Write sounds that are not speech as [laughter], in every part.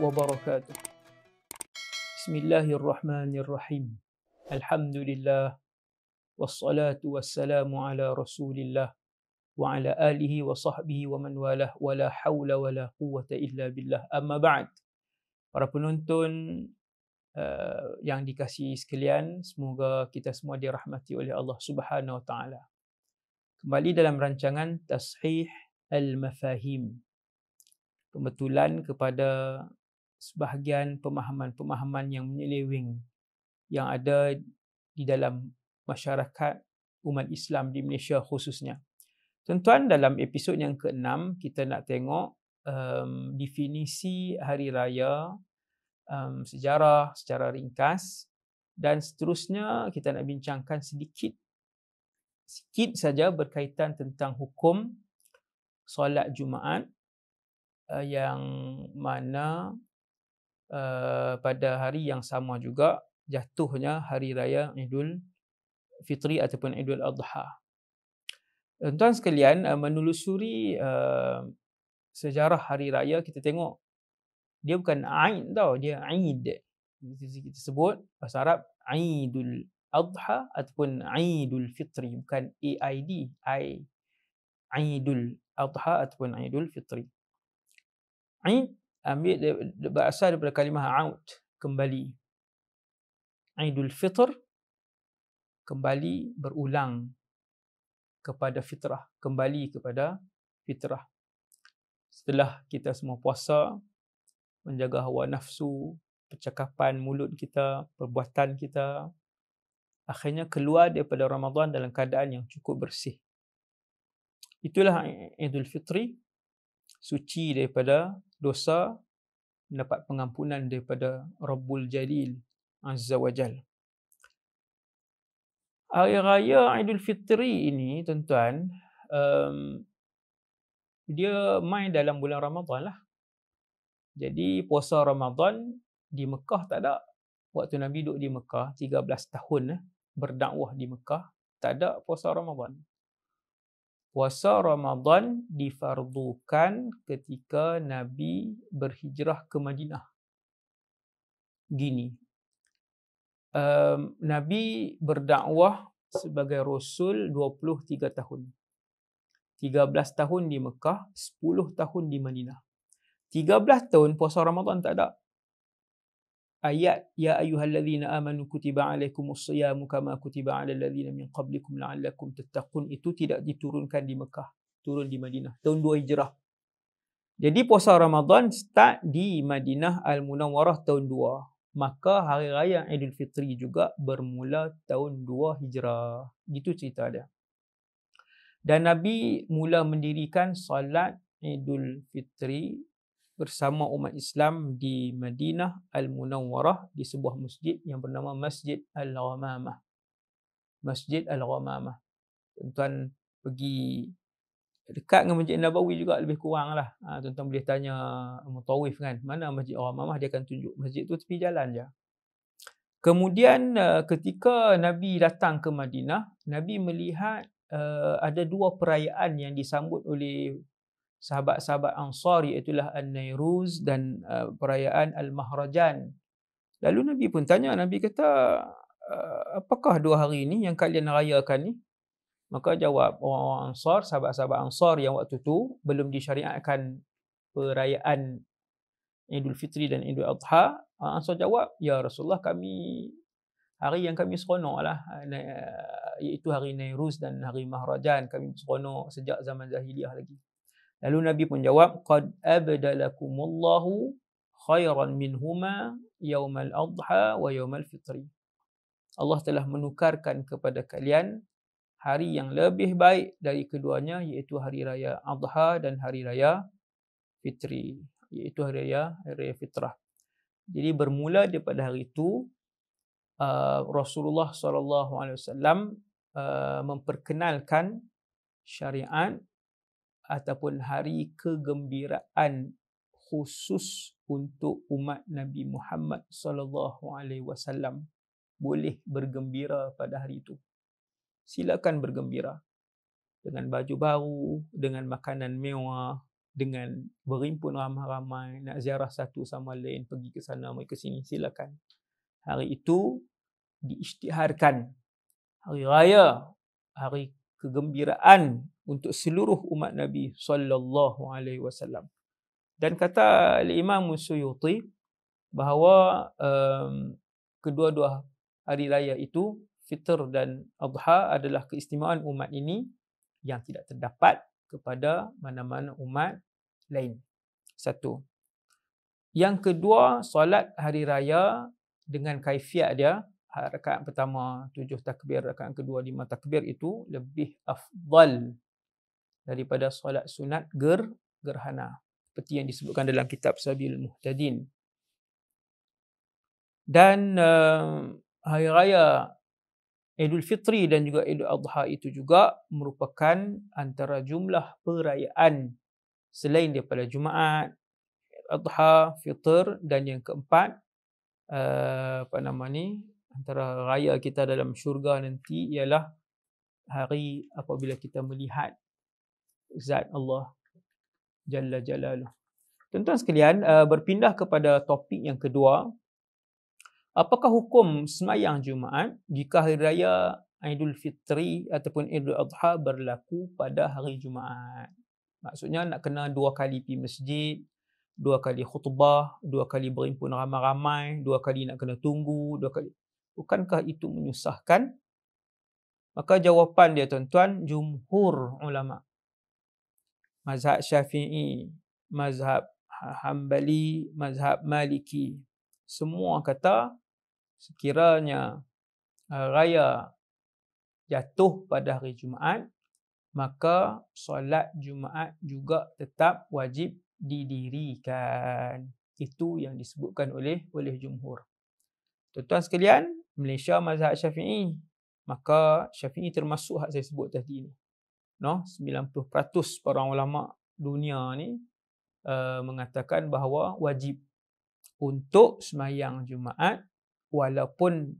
وبركاته بسم الله الرحمن الرحيم الحمد لله والصلاة والسلام على رسول الله وعلى آله وصحبه ومن والاه ولا حول ولا قوة إلا بالله أما بعد para penonton uh, yang dikasihi sekalian semoga kita semua dirahmati oleh Allah Subhanahu wa taala kembali dalam rancangan tashih al-mafahim pembetulan kepada sebahagian pemahaman-pemahaman yang menyeleweng yang ada di dalam masyarakat umat Islam di Malaysia khususnya. Tuan-tuan, dalam episod yang ke-6, kita nak tengok um, definisi hari raya, um, sejarah secara ringkas dan seterusnya kita nak bincangkan sedikit sikit saja berkaitan tentang hukum solat Jumaat uh, yang mana uh, pada hari yang sama juga jatuhnya hari raya Idul Fitri ataupun Idul Adha. Tuan sekalian, uh, menelusuri uh, sejarah hari raya kita tengok dia bukan Aid tau, dia Aid. Kita sebut bahasa Arab Aidul Adha ataupun Aidul Fitri bukan AID, I Aidul Adha ataupun Aidul Fitri. Aid ambil berasal daripada kalimah aud kembali aidul fitr kembali berulang kepada fitrah kembali kepada fitrah setelah kita semua puasa menjaga hawa nafsu percakapan mulut kita perbuatan kita akhirnya keluar daripada Ramadan dalam keadaan yang cukup bersih itulah aidul fitri suci daripada dosa mendapat pengampunan daripada Rabbul Jalil Azza wa Jal. Hari Raya Aidilfitri ini tuan-tuan um, dia main dalam bulan Ramadan lah. Jadi puasa Ramadan di Mekah tak ada. Waktu Nabi duduk di Mekah 13 tahun eh, berdakwah di Mekah tak ada puasa Ramadan. Puasa Ramadan difardukan ketika Nabi berhijrah ke Madinah. Gini. Um, Nabi berdakwah sebagai rasul 23 tahun. 13 tahun di Mekah, 10 tahun di Madinah. 13 tahun puasa Ramadan tak ada ayat ya ayyuhallazina amanu kutiba alaikumus siyamu kama kutiba alal ladzina min qablikum la'allakum tattaqun itu tidak diturunkan di Mekah turun di Madinah tahun 2 Hijrah jadi puasa Ramadan start di Madinah Al Munawwarah tahun 2 maka hari raya Idul Fitri juga bermula tahun 2 Hijrah gitu cerita dia dan Nabi mula mendirikan salat Idul Fitri bersama umat Islam di Madinah Al-Munawwarah di sebuah masjid yang bernama Masjid Al-Ghamamah. Masjid Al-Ghamamah. Tuan-tuan pergi dekat dengan Masjid Nabawi juga lebih kurang lah. Ha, tuan-tuan boleh tanya Mutawif kan, mana Masjid Al-Ghamamah dia akan tunjuk. Masjid tu tepi jalan je. Kemudian eh, ketika Nabi datang ke Madinah, Nabi melihat eh, ada dua perayaan yang disambut oleh sahabat-sahabat Ansar iaitulah An-Nairuz dan uh, perayaan Al-Mahrajan. Lalu Nabi pun tanya, Nabi kata, uh, apakah dua hari ini yang kalian rayakan ni? Maka jawab orang-orang Ansar, sahabat-sahabat Ansar yang waktu tu belum disyariatkan perayaan Idul Fitri dan Idul Adha. Uh, Ansar jawab, Ya Rasulullah kami hari yang kami seronok lah. Uh, uh iaitu hari Nairuz dan hari Mahrajan. Kami seronok sejak zaman Zahiliyah lagi. Lalu Nabi pun jawab, "Qad abdalakumullahu khairan minhuma yaumal adha wa yaumal fitr Allah telah menukarkan kepada kalian hari yang lebih baik dari keduanya iaitu hari raya Adha dan hari raya Fitri iaitu hari raya, hari raya Fitrah. Jadi bermula daripada hari itu uh, Rasulullah sallallahu alaihi wasallam uh, memperkenalkan syariat ataupun hari kegembiraan khusus untuk umat Nabi Muhammad sallallahu alaihi wasallam boleh bergembira pada hari itu. Silakan bergembira dengan baju baru, dengan makanan mewah, dengan berimpun ramai-ramai nak ziarah satu sama lain pergi ke sana mai ke sini silakan. Hari itu diisytiharkan hari raya, hari kegembiraan untuk seluruh umat Nabi sallallahu alaihi wasallam. Dan kata Imam Suyuti bahawa um, kedua-dua hari raya itu Fitr dan Adha adalah keistimewaan umat ini yang tidak terdapat kepada mana-mana umat lain. Satu. Yang kedua, solat hari raya dengan kaifiat dia, ha, rakaat pertama tujuh takbir, rakaat kedua lima takbir itu lebih afdal daripada solat sunat ger gerhana seperti yang disebutkan dalam kitab Sabil Muhtadin. Dan uh, hari raya Idul Fitri dan juga Idul Adha itu juga merupakan antara jumlah perayaan selain daripada Jumaat, Adha, Fitr dan yang keempat uh, apa nama ni antara raya kita dalam syurga nanti ialah hari apabila kita melihat zat Allah Jalla Jalaluh. Tuan-tuan sekalian, uh, berpindah kepada topik yang kedua. Apakah hukum semayang Jumaat jika hari raya Aidul Fitri ataupun Aidul Adha berlaku pada hari Jumaat? Maksudnya nak kena dua kali pi masjid, dua kali khutbah, dua kali berhimpun ramai-ramai, dua kali nak kena tunggu, dua kali. Bukankah itu menyusahkan? Maka jawapan dia tuan-tuan, jumhur ulama' mazhab Syafi'i, mazhab Hambali, mazhab Maliki. Semua kata sekiranya eh, raya jatuh pada hari Jumaat, maka solat Jumaat juga tetap wajib didirikan. Itu yang disebutkan oleh oleh jumhur. Tuan-tuan sekalian, Malaysia mazhab Syafi'i, maka Syafi'i termasuk hak saya sebut tadi ni no 90% para ulama dunia ni uh, mengatakan bahawa wajib untuk semayang Jumaat walaupun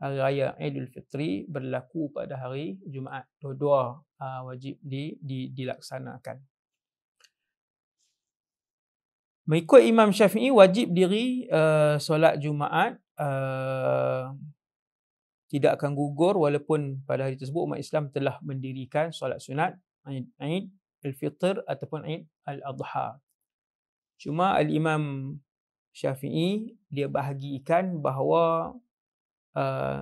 hari raya Fitri berlaku pada hari Jumaat. Dua-dua uh, wajib di, di, dilaksanakan. Mengikut Imam Syafi'i wajib diri uh, solat Jumaat uh, tidak akan gugur walaupun pada hari tersebut umat Islam telah mendirikan solat sunat Aid, Aid Al-Fitr ataupun Aid Al-Adha. Cuma Al-Imam Syafi'i dia bahagikan bahawa uh,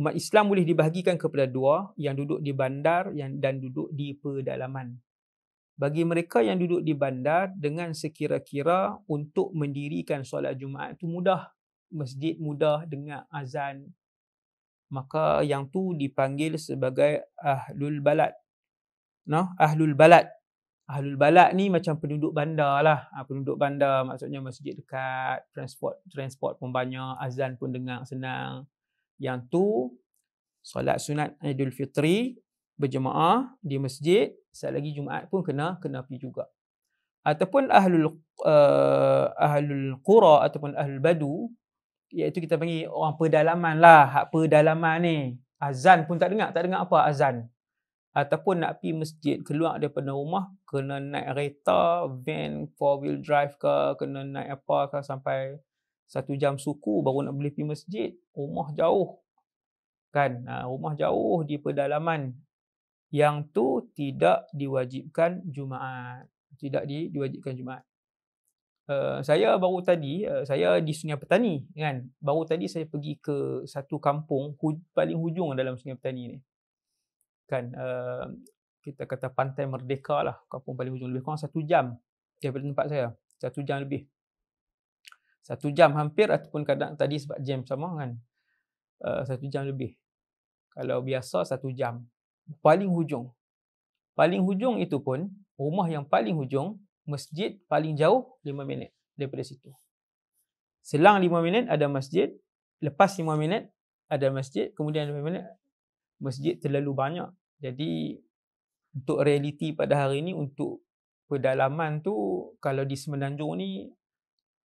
umat Islam boleh dibahagikan kepada dua yang duduk di bandar yang dan duduk di pedalaman. Bagi mereka yang duduk di bandar dengan sekira-kira untuk mendirikan solat Jumaat itu mudah. Masjid mudah dengan azan maka yang tu dipanggil sebagai ahlul balad. No? Ahlul balad. Ahlul balad ni macam penduduk bandar lah. Ha, penduduk bandar maksudnya masjid dekat, transport transport pun banyak, azan pun dengar senang. Yang tu, solat sunat Idul Fitri, berjemaah di masjid, setiap lagi Jumaat pun kena kena pergi juga. Ataupun ahlul uh, ahlul qura ataupun ahlul badu, iaitu kita panggil orang pedalaman lah hak pedalaman ni azan pun tak dengar tak dengar apa azan ataupun nak pi masjid keluar daripada rumah kena naik kereta van four wheel drive ke kena naik apa ke sampai satu jam suku baru nak boleh pi masjid rumah jauh kan ha, rumah jauh di pedalaman yang tu tidak diwajibkan jumaat tidak di, diwajibkan jumaat Eh, saya baru tadi uh, saya di Sungai Petani kan. Baru tadi saya pergi ke satu kampung hu- paling hujung dalam Sungai Petani ni. Kan uh, kita kata Pantai Merdeka lah kampung paling hujung lebih kurang satu jam daripada tempat saya. Satu jam lebih. Satu jam hampir ataupun kadang tadi sebab jam sama kan. Uh, satu jam lebih. Kalau biasa satu jam. Paling hujung. Paling hujung itu pun rumah yang paling hujung masjid paling jauh 5 minit daripada situ. Selang 5 minit ada masjid, lepas 5 minit ada masjid, kemudian 5 minit masjid terlalu banyak. Jadi untuk realiti pada hari ini untuk pedalaman tu kalau di Semenanjung ni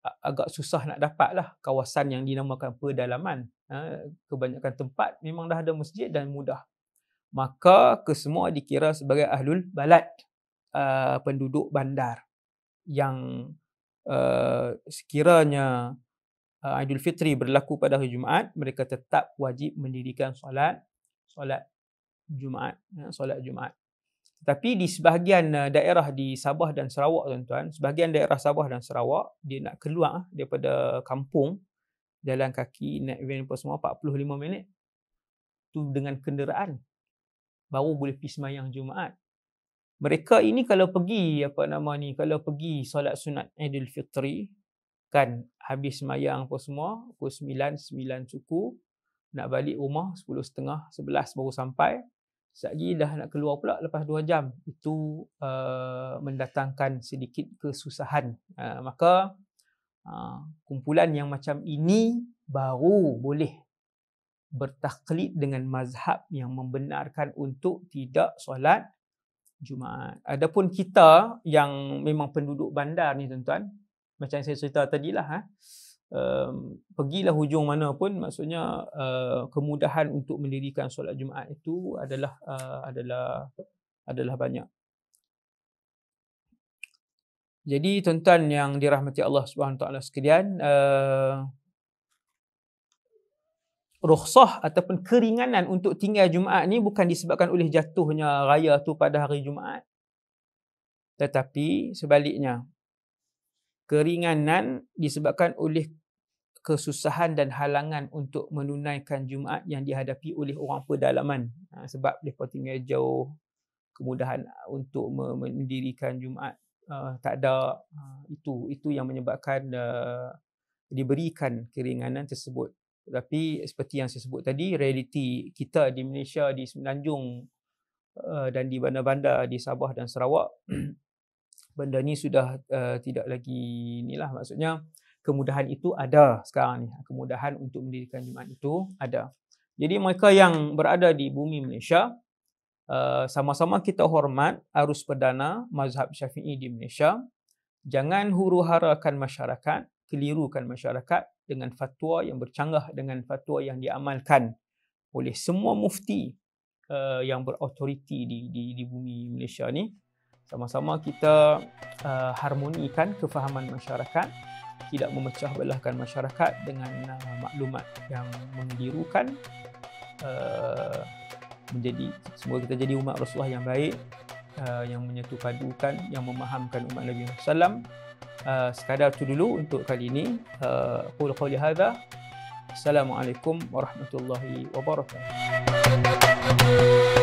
agak susah nak dapat lah kawasan yang dinamakan pedalaman. Ha, kebanyakan tempat memang dah ada masjid dan mudah. Maka kesemua dikira sebagai ahlul balad uh, penduduk bandar yang uh, sekiranya uh, Fitri berlaku pada hari Jumaat mereka tetap wajib mendirikan solat solat Jumaat ya, solat Jumaat tapi di sebahagian daerah di Sabah dan Sarawak tuan-tuan sebahagian daerah Sabah dan Sarawak dia nak keluar daripada kampung jalan kaki naik van apa semua 45 minit tu dengan kenderaan baru boleh pergi sembahyang Jumaat mereka ini kalau pergi apa nama ni kalau pergi solat sunat Idul Fitri kan habis sembahyang apa semua pukul 9 9 suku nak balik rumah 10.30 11 baru sampai Sekejap dah nak keluar pula lepas 2 jam. Itu uh, mendatangkan sedikit kesusahan. Uh, maka uh, kumpulan yang macam ini baru boleh bertaklid dengan mazhab yang membenarkan untuk tidak solat Jumaat. Adapun kita yang memang penduduk bandar ni tuan-tuan, macam saya cerita tadi lah, ha, eh, um, pergilah hujung mana pun, maksudnya uh, kemudahan untuk mendirikan solat Jumaat itu adalah uh, adalah adalah banyak. Jadi tuan-tuan yang dirahmati Allah Subhanahu Wa Taala sekalian, uh, rukhsah ataupun keringanan untuk tinggal Jumaat ni bukan disebabkan oleh jatuhnya raya tu pada hari Jumaat. Tetapi sebaliknya, keringanan disebabkan oleh kesusahan dan halangan untuk menunaikan Jumaat yang dihadapi oleh orang pedalaman. Ha, sebab mereka tinggal jauh, kemudahan untuk mendirikan Jumaat uh, tak ada. Ha, itu itu yang menyebabkan uh, diberikan keringanan tersebut. Tapi seperti yang saya sebut tadi, realiti kita di Malaysia, di Semenanjung eh, dan di bandar-bandar di Sabah dan Sarawak, [clears throat] benda ni sudah eh, tidak lagi inilah maksudnya kemudahan itu ada sekarang ni. Kemudahan untuk mendirikan jemaat itu ada. Jadi mereka yang berada di bumi Malaysia, eh, sama-sama kita hormat arus perdana mazhab syafi'i di Malaysia. Jangan huru-harakan masyarakat, kelirukan masyarakat dengan fatwa yang bercanggah dengan fatwa yang diamalkan oleh semua mufti uh, yang berautoriti di, di di bumi Malaysia ni sama-sama kita uh, harmonikan kefahaman masyarakat tidak memecah belahkan masyarakat dengan uh, maklumat yang mengdirukan uh, menjadi semua kita jadi umat Rasulullah yang baik uh, yang menyatupadukan yang memahamkan umat Nabi Muhammad sallam uh, sekadar itu dulu untuk kali ini uh, qul uh, qawli hadza assalamualaikum warahmatullahi wabarakatuh